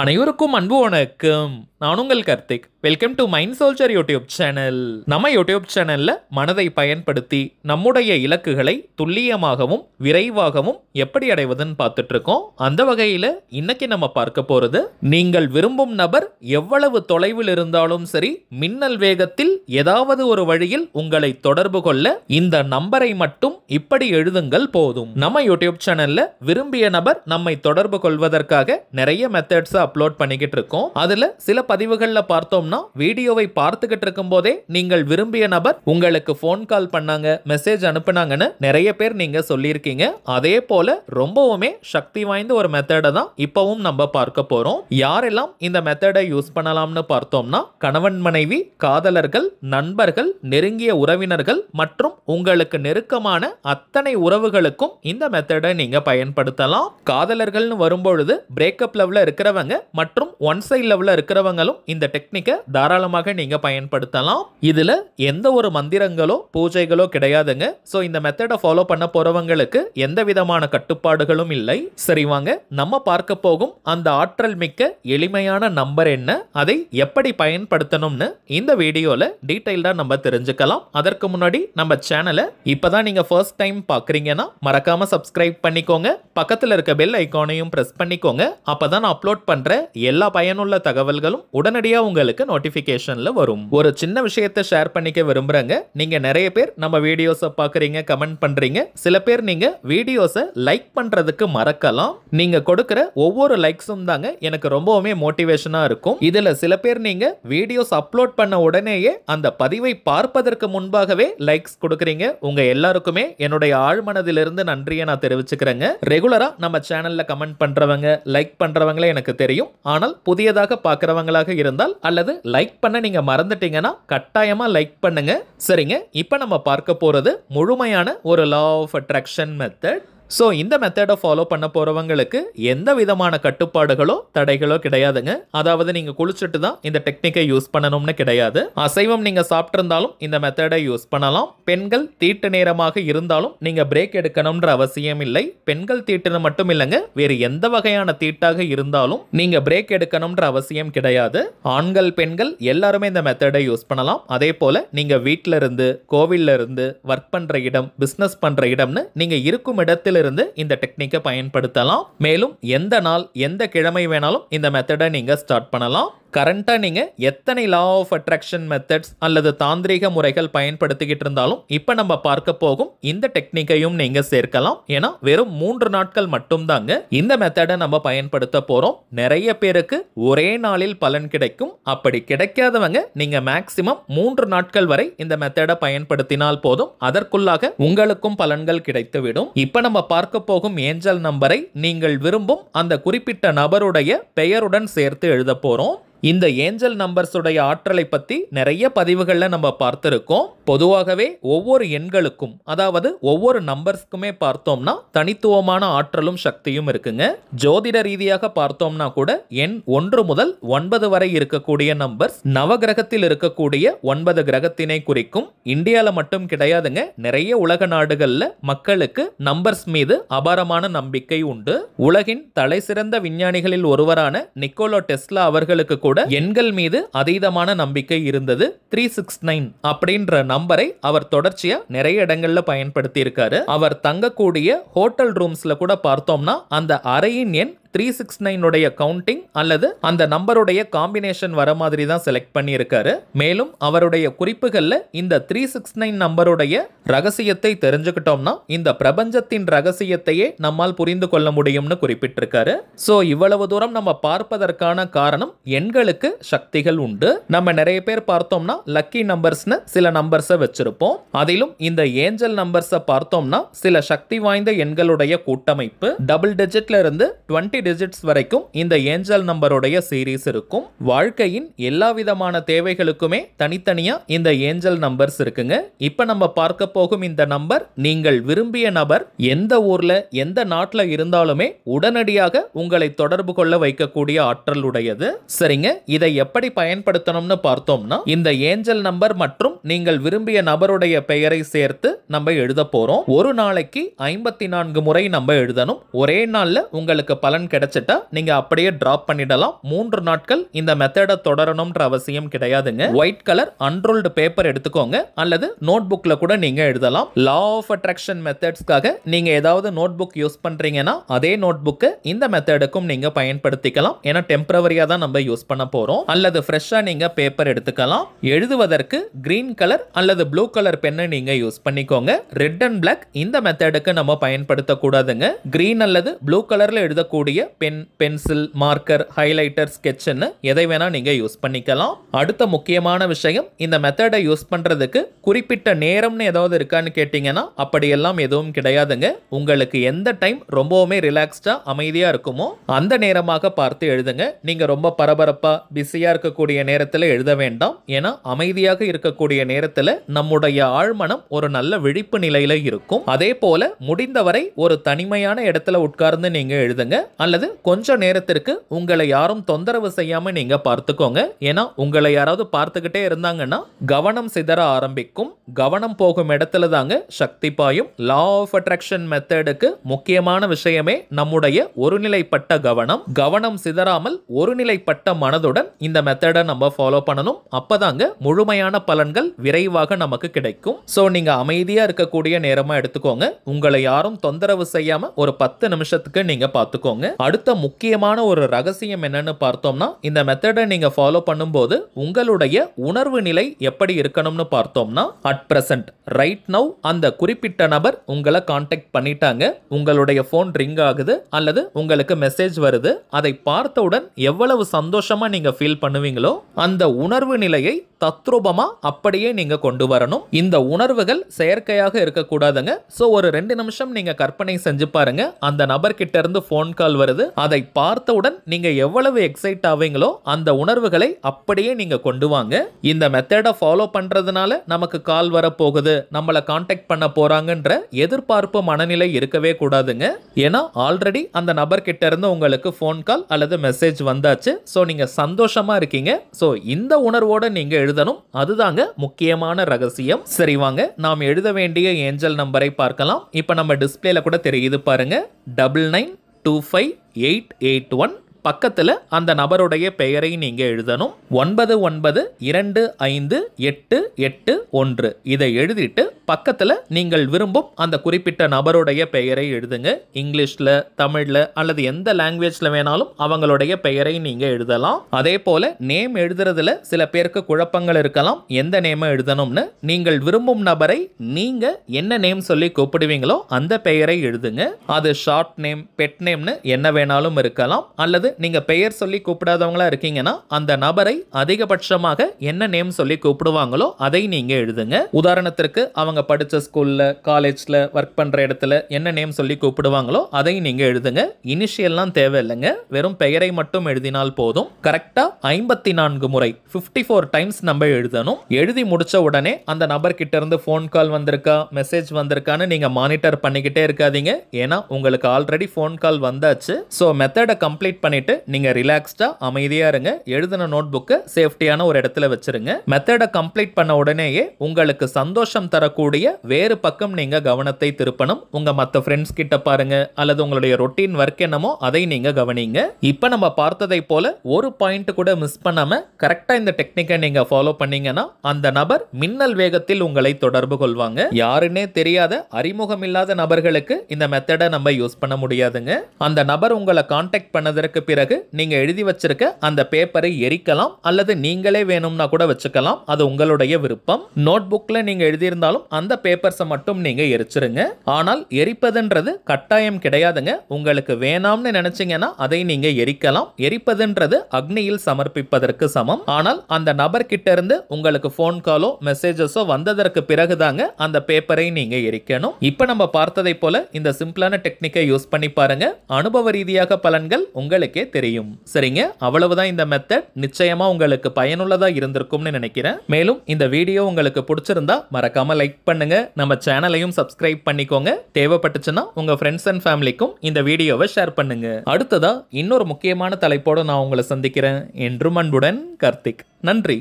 அனைவருக்கும் அன்பு வணக்கம் நான் உங்கள் Karthik welcome to mind soldier YouTube channel நம்ம யூடியூப் சேனல்ல மனதை பயன்படுத்தி நம்முடைய இலக்குகளை துல்லியமாகவும் விரைவாகவும் எப்படி அடைவதுன்னு பார்த்துட்டு இருக்கோம் அந்த வகையில இன்னைக்கு நம்ம பார்க்க போறது நீங்கள் விரும்பும் நபர் எவ்வளவு தொலைவில் இருந்தாலும் சரி மின்னல் வேகத்தில் ஏதாவது ஒரு வழியில் உங்களை தொடர்பு கொள்ள இந்த நம்பரை மட்டும் இப்படி எழுதுங்கள் போதும் நம்ம யூடியூப் சேனல்ல விரும்பிய நபர் நம்மை தொடர்பு கொள்வதற்காக நிறைய மெத்தட்ஸ் அப்லோட் பண்ணிக்கிட்டு இருக்கோம் அதுல சில பதிவுகளில் பார்த்தோம்னா வீடியோவை பார்த்துக்கிட்டு இருக்கும் போதே நீங்கள் விரும்பிய நபர் உங்களுக்கு ஃபோன் கால் பண்ணாங்க மெசேஜ் அனுப்புனாங்கன்னு நிறைய பேர் நீங்க சொல்லியிருக்கீங்க அதே போல ரொம்பவுமே சக்தி வாய்ந்த ஒரு மெத்தடை தான் இப்பவும் நம்ம பார்க்க போறோம் யாரெல்லாம் இந்த மெத்தடை யூஸ் பண்ணலாம்னு பார்த்தோம்னா கணவன் மனைவி காதலர்கள் நண்பர்கள் நெருங்கிய உறவினர்கள் மற்றும் உங்களுக்கு நெருக்கமான அத்தனை உறவுகளுக்கும் இந்த மெத்தடை நீங்க பயன்படுத்தலாம் காதலர்கள்னு வரும்பொழுது பிரேக்கப் லெவல இருக்கிறவங்க மற்றும் ஒன் சைட் லெவல இருக்கிறவங்க ஜாதகங்களும் இந்த டெக்னிக்கை தாராளமாக நீங்கள் பயன்படுத்தலாம் இதில் எந்த ஒரு மந்திரங்களோ பூஜைகளோ கிடையாதுங்க ஸோ இந்த மெத்தடை ஃபாலோ பண்ண போகிறவங்களுக்கு எந்த விதமான கட்டுப்பாடுகளும் இல்லை சரி வாங்க நம்ம பார்க்க போகும் அந்த ஆற்றல் மிக்க எளிமையான நம்பர் என்ன அதை எப்படி பயன்படுத்தணும்னு இந்த வீடியோவில் டீட்டெயில்டாக நம்ம தெரிஞ்சுக்கலாம் அதற்கு முன்னாடி நம்ம சேனலை இப்போ தான் நீங்கள் ஃபர்ஸ்ட் டைம் பார்க்குறீங்கன்னா மறக்காமல் சப்ஸ்கிரைப் பண்ணிக்கோங்க பக்கத்தில் இருக்க பெல் ஐக்கானையும் ப்ரெஸ் பண்ணிக்கோங்க அப்போ தான் நான் அப்லோட் பண்ணுற எல்லா பயனுள்ள தகவல்களும் உடனடியாக உங்களுக்கு நோட்டிஃபிகேஷனில் வரும் ஒரு சின்ன விஷயத்தை ஷேர் பண்ணிக்க விரும்புகிறாங்க நீங்கள் நிறைய பேர் நம்ம வீடியோஸை பார்க்குறீங்க கமெண்ட் பண்ணுறீங்க சில பேர் நீங்கள் வீடியோஸை லைக் பண்ணுறதுக்கு மறக்கலாம் நீங்கள் கொடுக்குற ஒவ்வொரு லைக்ஸும் தாங்க எனக்கு ரொம்பவுமே மோட்டிவேஷனாக இருக்கும் இதில் சில பேர் நீங்கள் வீடியோஸ் அப்லோட் பண்ண உடனேயே அந்த பதிவை பார்ப்பதற்கு முன்பாகவே லைக்ஸ் கொடுக்குறீங்க உங்கள் எல்லாருக்குமே என்னுடைய ஆழ்மனதிலிருந்து நன்றியை நான் தெரிவிச்சுக்கிறேங்க ரெகுலராக நம்ம சேனலில் கமெண்ட் பண்ணுறவங்க லைக் பண்ணுறவங்களே எனக்கு தெரியும் ஆனால் புதியதாக பார்க்குறவங்களா தகவலாக இருந்தால் அல்லது லைக் பண்ண நீங்கள் மறந்துட்டீங்கன்னா கட்டாயமாக லைக் பண்ணுங்க சரிங்க இப்போ நம்ம பார்க்க போகிறது முழுமையான ஒரு law of attraction method so இந்த மெத்தடை ஃபாலோ பண்ண போகிறவங்களுக்கு எந்த விதமான கட்டுப்பாடுகளோ தடைகளோ கிடையாதுங்க அதாவது நீங்கள் குளிச்சுட்டு தான் இந்த டெக்னிக்கை யூஸ் பண்ணணும்னு கிடையாது அசைவம் நீங்கள் சாப்பிட்ருந்தாலும் இந்த மெத்தடை யூஸ் பண்ணலாம் பெண்கள் தீட்டு நேரமாக இருந்தாலும் நீங்கள் பிரேக் எடுக்கணும்ன்ற அவசியம் இல்லை பெண்கள் தீட்டுன்னு மட்டும் இல்லைங்க வேறு எந்த வகையான தீட்டாக இருந்தாலும் நீங்கள் பிரேக் எடுக்கணும்ன்ற அவசியம் கிடையாது ஆண்கள் பெண்கள் எல்லாருமே இந்த மெத்தடை யூஸ் பண்ணலாம் அதே போல் நீங்கள் வீட்டில இருந்து கோவில்ல இருந்து ஒர்க் பண்ணுற இடம் பிஸ்னஸ் பண்ணுற இடம்னு நீங்கள் இருக்கும் இடத்தில் இருந்து இந்த டெக்னிக்கை பயன்படுத்தலாம் மேலும் எந்த நாள் எந்த கிழமை வேணாலும் இந்த மெத்தடை நீங்கள் ஸ்டார்ட் பண்ணலாம் கரண்ட்டாக நீங்கள் எத்தனை லா ஆஃப் அட்ராக்ஷன் மெத்தட்ஸ் அல்லது தாந்திரிக முறைகள் பயன்படுத்திக்கிட்டு இருந்தாலும் இப்போ நம்ம பார்க்க போகும் இந்த டெக்னிக்கையும் நீங்கள் சேர்க்கலாம் ஏன்னா வெறும் மூன்று நாட்கள் மட்டும்தாங்க இந்த மெத்தடை நம்ம பயன்படுத்த போகிறோம் நிறைய பேருக்கு ஒரே நாளில் பலன் கிடைக்கும் அப்படி கிடைக்காதவங்க நீங்கள் மேக்சிமம் மூன்று நாட்கள் வரை இந்த மெத்தடை பயன்படுத்தினால் போதும் அதற்குள்ளாக உங்களுக்கும் பலன்கள் கிடைத்துவிடும் இப்போ நம்ம பார்க்க போகும் ஏஞ்சல் நம்பரை நீங்கள் விரும்பும் அந்த குறிப்பிட்ட நபருடைய பெயருடன் சேர்த்து எழுத போகிறோம் இந்த ஏஞ்சல் நம்பர்ஸுடைய ஆற்றலை பற்றி நிறைய பதிவுகளில் நம்ம பார்த்துருக்கோம் பொதுவாகவே ஒவ்வொரு எண்களுக்கும் அதாவது ஒவ்வொரு நம்பர்ஸ்க்குமே பார்த்தோம்னா தனித்துவமான ஆற்றலும் சக்தியும் இருக்குங்க ஜோதிட ரீதியாக பார்த்தோம்னா கூட எண் ஒன்று முதல் ஒன்பது வரை இருக்கக்கூடிய நம்பர்ஸ் நவகிரகத்தில் இருக்கக்கூடிய ஒன்பது கிரகத்தினை குறிக்கும் இந்தியாவில் மட்டும் கிடையாதுங்க நிறைய உலக நாடுகளில் மக்களுக்கு நம்பர்ஸ் மீது அபாரமான நம்பிக்கை உண்டு உலகின் தலைசிறந்த விஞ்ஞானிகளில் ஒருவரான நிக்கோலோ டெஸ்லா அவர்களுக்கு கூட எண்கள் மீது அதீதமான நம்பிக்கை இருந்தது த்ரீ சிக்ஸ் நைன் அப்படின்ற நம்பரை அவர் தொடர்ச்சியா நிறைய இடங்கள்ல பயன்படுத்தி இருக்காரு அவர் தங்கக்கூடிய ஹோட்டல் ரூம்ஸ்ல கூட பார்த்தோம்னா அந்த அறையின் எண் த்ரீ சிக்ஸ் நைனுடைய கவுண்டிங் அல்லது அந்த நம்பருடைய காம்பினேஷன் வர மாதிரி தான் செலக்ட் பண்ணியிருக்காரு மேலும் அவருடைய குறிப்புகளில் இந்த த்ரீ சிக்ஸ் நைன் நம்பருடைய ரகசியத்தை தெரிஞ்சுக்கிட்டோம்னா இந்த பிரபஞ்சத்தின் ரகசியத்தையே நம்மால் புரிந்து கொள்ள முடியும்னு குறிப்பிட்டிருக்காரு ஸோ இவ்வளவு தூரம் நம்ம பார்ப்பதற்கான காரணம் எண்களுக்கு சக்திகள் உண்டு நம்ம நிறைய பேர் பார்த்தோம்னா லக்கி நம்பர்ஸ்னு சில நம்பர்ஸை வச்சிருப்போம் அதிலும் இந்த ஏஞ்சல் நம்பர்ஸை பார்த்தோம்னா சில சக்தி வாய்ந்த எண்களுடைய கூட்டமைப்பு டபுள் டிஜிட்ல இருந்து டுவெண்ட்டி டுவெண்ட்டி டிஜிட்ஸ் வரைக்கும் இந்த ஏஞ்சல் நம்பருடைய சீரீஸ் இருக்கும் வாழ்க்கையின் எல்லா விதமான தேவைகளுக்குமே தனித்தனியா இந்த ஏஞ்சல் நம்பர்ஸ் இருக்குங்க இப்ப நம்ம பார்க்க போகும் இந்த நம்பர் நீங்கள் விரும்பிய நபர் எந்த ஊர்ல எந்த நாட்டில் இருந்தாலுமே உடனடியாக உங்களை தொடர்பு கொள்ள வைக்கக்கூடிய ஆற்றல் உடையது சரிங்க இதை எப்படி பயன்படுத்தணும்னு பார்த்தோம்னா இந்த ஏஞ்சல் நம்பர் மற்றும் நீங்கள் விரும்பிய நபருடைய பெயரை சேர்த்து நம்ம எழுத போறோம் ஒரு நாளைக்கு ஐம்பத்தி நான்கு முறை நம்ம எழுதணும் ஒரே நாள்ல உங்களுக்கு பலன் கிடைச்சிட்டா நீங்க அப்படியே ட்ராப் பண்ணிடலாம் மூன்று நாட்கள் இந்த மெத்தடை தொடரணும்ன்ற அவசியம் கிடையாதுங்க ஒயிட் கலர் அன்ரோல்டு பேப்பர் எடுத்துக்கோங்க அல்லது நோட் புக்கில் கூட நீங்க எழுதலாம் லா ஆஃப் அட்ராக்ஷன் மெத்தட்ஸ்க்காக நீங்க ஏதாவது நோட் புக் யூஸ் பண்றீங்கன்னா அதே நோட் புக்கு இந்த மெத்தடுக்கும் நீங்கள் பயன்படுத்திக்கலாம் ஏன்னா டெம்பரவரியாக தான் நம்ம யூஸ் பண்ண போகிறோம் அல்லது ஃப்ரெஷ்ஷாக நீங்கள் பேப்பர் எடுத்துக்கலாம் எழுதுவதற்கு கிரீன் கலர் அல்லது ப்ளூ கலர் பெண்ணை நீங்கள் யூஸ் பண்ணிக்கோங்க ரெட் அண்ட் பிளாக் இந்த மெத்தடுக்கு நம்ம பயன்படுத்தக்கூடாதுங்க கிரீன் அல்லது ப்ளூ கலர்ல எழுதக்கூடிய பென் பென்சில் மார்க்கர் ஹைலைட்டர் ஸ்கெட்சுன்னு எதை வேணால் நீங்கள் யூஸ் பண்ணிக்கலாம் அடுத்த முக்கியமான விஷயம் இந்த மெத்தடை யூஸ் பண்ணுறதுக்கு குறிப்பிட்ட நேரம்னு ஏதாவது இருக்கான்னு கேட்டிங்கன்னா அப்படியெல்லாம் எதுவும் கிடையாதுங்க உங்களுக்கு எந்த டைம் ரொம்பவுமே ரிலாக்ஸ்டாக அமைதியாக இருக்குமோ அந்த நேரமாக பார்த்து எழுதுங்க நீங்கள் ரொம்ப பரபரப்பாக பிஸியாக இருக்கக்கூடிய நேரத்தில் எழுத வேண்டாம் ஏன்னா அமைதியாக இருக்கக்கூடிய நேரத்தில் நம்முடைய ஆழ்மனம் ஒரு நல்ல விழிப்பு நிலையில் இருக்கும் அதே போல முடிந்தவரை ஒரு தனிமையான இடத்துல உட்கார்ந்து நீங்கள் எழுதுங்க அல்லது கொஞ்ச நேரத்திற்கு உங்களை யாரும் தொந்தரவு செய்யாமல் நீங்கள் பார்த்துக்கோங்க ஏன்னா உங்களை யாராவது பார்த்துக்கிட்டே இருந்தாங்கன்னா கவனம் சிதற ஆரம்பிக்கும் கவனம் போகும் இடத்துல தாங்க சக்தி பாயும் லா ஆஃப் அட்ராக்ஷன் மெத்தடுக்கு முக்கியமான விஷயமே நம்முடைய ஒருநிலைப்பட்ட கவனம் கவனம் சிதறாமல் ஒருநிலைப்பட்ட மனதுடன் இந்த மெத்தடை நம்ம ஃபாலோ பண்ணணும் அப்போதாங்க முழுமையான பலன்கள் விரைவாக நமக்கு கிடைக்கும் ஸோ நீங்கள் அமைதியாக இருக்கக்கூடிய நேரமாக எடுத்துக்கோங்க உங்களை யாரும் தொந்தரவு செய்யாமல் ஒரு பத்து நிமிஷத்துக்கு நீங்கள் பார்த்துக்கோங்க அடுத்த முக்கியமான ஒரு ரகசியம் என்னன்னு பார்த்தோம்னா இந்த மெத்தடை நீங்கள் ஃபாலோ பண்ணும்போது உங்களுடைய உணர்வு நிலை எப்படி இருக்கணும்னு பார்த்தோம்னா அட் பிரசன்ட் ரைட் நவ் அந்த குறிப்பிட்ட நபர் உங்களை காண்டாக்ட் பண்ணிட்டாங்க உங்களுடைய ஃபோன் ரிங் ஆகுது அல்லது உங்களுக்கு மெசேஜ் வருது அதை பார்த்தவுடன் எவ்வளவு சந்தோஷமாக நீங்கள் ஃபீல் பண்ணுவீங்களோ அந்த உணர்வு நிலையை தத்ரூபமாக அப்படியே நீங்கள் கொண்டு வரணும் இந்த உணர்வுகள் செயற்கையாக இருக்கக்கூடாதுங்க ஸோ ஒரு ரெண்டு நிமிஷம் நீங்கள் கற்பனை செஞ்சு பாருங்க அந்த நபர்கிட்ட இருந்து ஃபோன் கால் வருது அதை பார்த்தவுடன் நீங்கள் எவ்வளவு எக்ஸைட் ஆவீங்களோ அந்த உணர்வுகளை அப்படியே நீங்கள் கொண்டு வாங்க இந்த மெத்தடை ஃபாலோ பண்ணுறதுனால நமக்கு கால் வரப்போகுது நம்மளை காண்டாக்ட் பண்ண போகிறாங்கன்ற எதிர்பார்ப்பு மனநிலை இருக்கவே கூடாதுங்க ஏன்னா ஆல்ரெடி அந்த நபர்கிட்ட இருந்து உங்களுக்கு ஃபோன் கால் அல்லது மெசேஜ் வந்தாச்சு ஸோ நீங்கள் சந்தோஷமாக இருக்கீங்க ஸோ இந்த உணர்வோடு நீங்கள் எழுதணும் அதுதாங்க முக்கியமான ரகசியம் சரி வாங்க நாம் எழுத வேண்டிய ஏஞ்சல் நம்பரை பார்க்கலாம் இப்போ நம்ம டிஸ்பிளேல கூட தெரியுது பாருங்க double nine two five eight eight one பக்கத்தில் அந்த நபருடைய பெயரை நீங்கள் எழுதணும் ஒன்பது ஒன்பது இரண்டு ஐந்து எட்டு எட்டு ஒன்று இதை எழுதிட்டு பக்கத்தில் நீங்கள் விரும்பும் அந்த குறிப்பிட்ட நபருடைய பெயரை எழுதுங்க இங்கிலீஷில் தமிழில் அல்லது எந்த லாங்குவேஜில் வேணாலும் அவங்களுடைய பெயரை நீங்கள் எழுதலாம் அதே போல் நேம் எழுதுறதுல சில பேருக்கு குழப்பங்கள் இருக்கலாம் எந்த நேமை எழுதணும்னு நீங்கள் விரும்பும் நபரை நீங்கள் என்ன நேம் சொல்லி கூப்பிடுவீங்களோ அந்த பெயரை எழுதுங்க அது ஷார்ட் நேம் பெட் நேம்னு என்ன வேணாலும் இருக்கலாம் அல்லது நீங்கள் பெயர் சொல்லி கூப்பிடாதவங்களா இருக்கீங்கன்னா அந்த நபரை அதிகபட்சமாக என்ன நேம் சொல்லி கூப்பிடுவாங்களோ அதை நீங்கள் எழுதுங்க உதாரணத்திற்கு அவங்க படித்த ஸ்கூலில் காலேஜில் ஒர்க் பண்ணுற இடத்துல என்ன நேம் சொல்லி கூப்பிடுவாங்களோ அதை நீங்கள் எழுதுங்க இனிஷியல்லாம் தேவையில்லைங்க வெறும் பெயரை மட்டும் எழுதினால் போதும் கரெக்டாக ஐம்பத்தி நான்கு முறை ஃபிஃப்டி ஃபோர் டைம்ஸ் நம்ம எழுதணும் எழுதி முடிச்ச உடனே அந்த நபர்கிட்ட இருந்து ஃபோன் கால் வந்திருக்கா மெசேஜ் வந்திருக்கான்னு நீங்கள் மானிட்டர் பண்ணிக்கிட்டே இருக்காதீங்க ஏன்னா உங்களுக்கு ஆல்ரெடி ஃபோன் கால் வந்தாச்சு ஸோ மெத்தடை கம்ப்ளீட் பண்ணி பண்ணிட்டு நீங்க ரிலாக்ஸ்டா அமைதியா இருங்க எழுதின நோட் புக்கை சேஃப்டியான ஒரு இடத்துல வச்சிருங்க மெத்தடை கம்ப்ளீட் பண்ண உடனேயே உங்களுக்கு சந்தோஷம் தரக்கூடிய வேறு பக்கம் நீங்க கவனத்தை திருப்பணும் உங்க மத்த ஃப்ரெண்ட்ஸ் கிட்ட பாருங்க அல்லது உங்களுடைய ரொட்டீன் ஒர்க் என்னமோ அதை நீங்க கவனிங்க இப்ப நம்ம பார்த்ததை போல ஒரு பாயிண்ட் கூட மிஸ் பண்ணாம கரெக்டாக இந்த டெக்னிக்கை நீங்க ஃபாலோ பண்ணீங்கன்னா அந்த நபர் மின்னல் வேகத்தில் உங்களை தொடர்பு கொள்வாங்க யாருன்னே தெரியாத அறிமுகம் இல்லாத நபர்களுக்கு இந்த மெத்தடை நம்ம யூஸ் பண்ண முடியாதுங்க அந்த நபர் உங்களை கான்டாக்ட் பண்ணதற்கு பிறகு நீங்க எழுதி வச்சிருக்க அந்த பேப்பரை எரிக்கலாம் அல்லது நீங்களே வேணும்னா கூட வச்சுக்கலாம் அது உங்களுடைய விருப்பம் நோட் புக்ல நீங்க எழுதியிருந்தாலும் அந்த பேப்பர்ஸை மட்டும் நீங்க எரிச்சிருங்க ஆனால் எரிப்பதுன்றது கட்டாயம் கிடையாதுங்க உங்களுக்கு வேணாம்னு நினைச்சீங்கன்னா அதை நீங்க எரிக்கலாம் எரிப்பதுன்றது அக்னியில் சமர்ப்பிப்பதற்கு சமம் ஆனால் அந்த நபர் கிட்ட இருந்து உங்களுக்கு போன் காலோ மெசேஜஸோ வந்ததற்கு பிறகு தாங்க அந்த பேப்பரை நீங்க எரிக்கணும் இப்போ நம்ம பார்த்ததை போல இந்த சிம்பிளான டெக்னிக்கை யூஸ் பண்ணி பாருங்க அனுபவ ரீதியாக பலன்கள் உங்களுக்கு உங்களுக்கே தெரியும் சரிங்க அவ்வளவுதான் இந்த மெத்தட் நிச்சயமா உங்களுக்கு பயனுள்ளதா இருந்திருக்கும்னு நினைக்கிறேன் மேலும் இந்த வீடியோ உங்களுக்கு பிடிச்சிருந்தா மறக்காம லைக் பண்ணுங்க நம்ம சேனலையும் சப்ஸ்கிரைப் பண்ணிக்கோங்க தேவைப்பட்டுச்சுன்னா உங்க ஃப்ரெண்ட்ஸ் அண்ட் ஃபேமிலிக்கும் இந்த வீடியோவை ஷேர் பண்ணுங்க அடுத்ததா இன்னொரு முக்கியமான தலைப்போட நான் உங்களை சந்திக்கிறேன் என்றும் அன்புடன் கார்த்திக் நன்றி